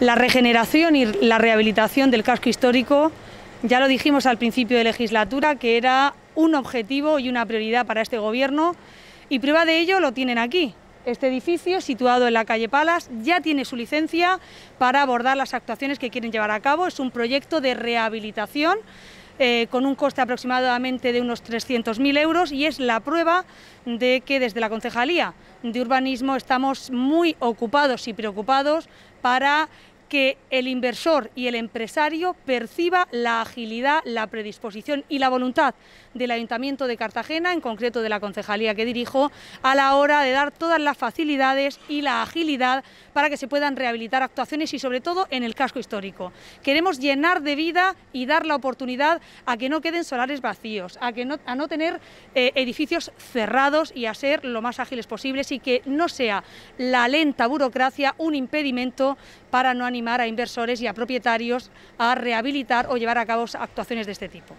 La regeneración y la rehabilitación del casco histórico, ya lo dijimos al principio de legislatura, que era un objetivo y una prioridad para este gobierno y prueba de ello lo tienen aquí. Este edificio, situado en la calle Palas, ya tiene su licencia para abordar las actuaciones que quieren llevar a cabo. Es un proyecto de rehabilitación eh, con un coste aproximadamente de unos 300.000 euros y es la prueba de que desde la Concejalía de Urbanismo estamos muy ocupados y preocupados para que el inversor y el empresario perciba la agilidad, la predisposición y la voluntad del Ayuntamiento de Cartagena, en concreto de la concejalía que dirijo, a la hora de dar todas las facilidades y la agilidad para que se puedan rehabilitar actuaciones y sobre todo en el casco histórico. Queremos llenar de vida y dar la oportunidad a que no queden solares vacíos, a, que no, a no tener eh, edificios cerrados y a ser lo más ágiles posibles y que no sea la lenta burocracia un impedimento para no animar a inversores y a propietarios a rehabilitar o llevar a cabo actuaciones de este tipo.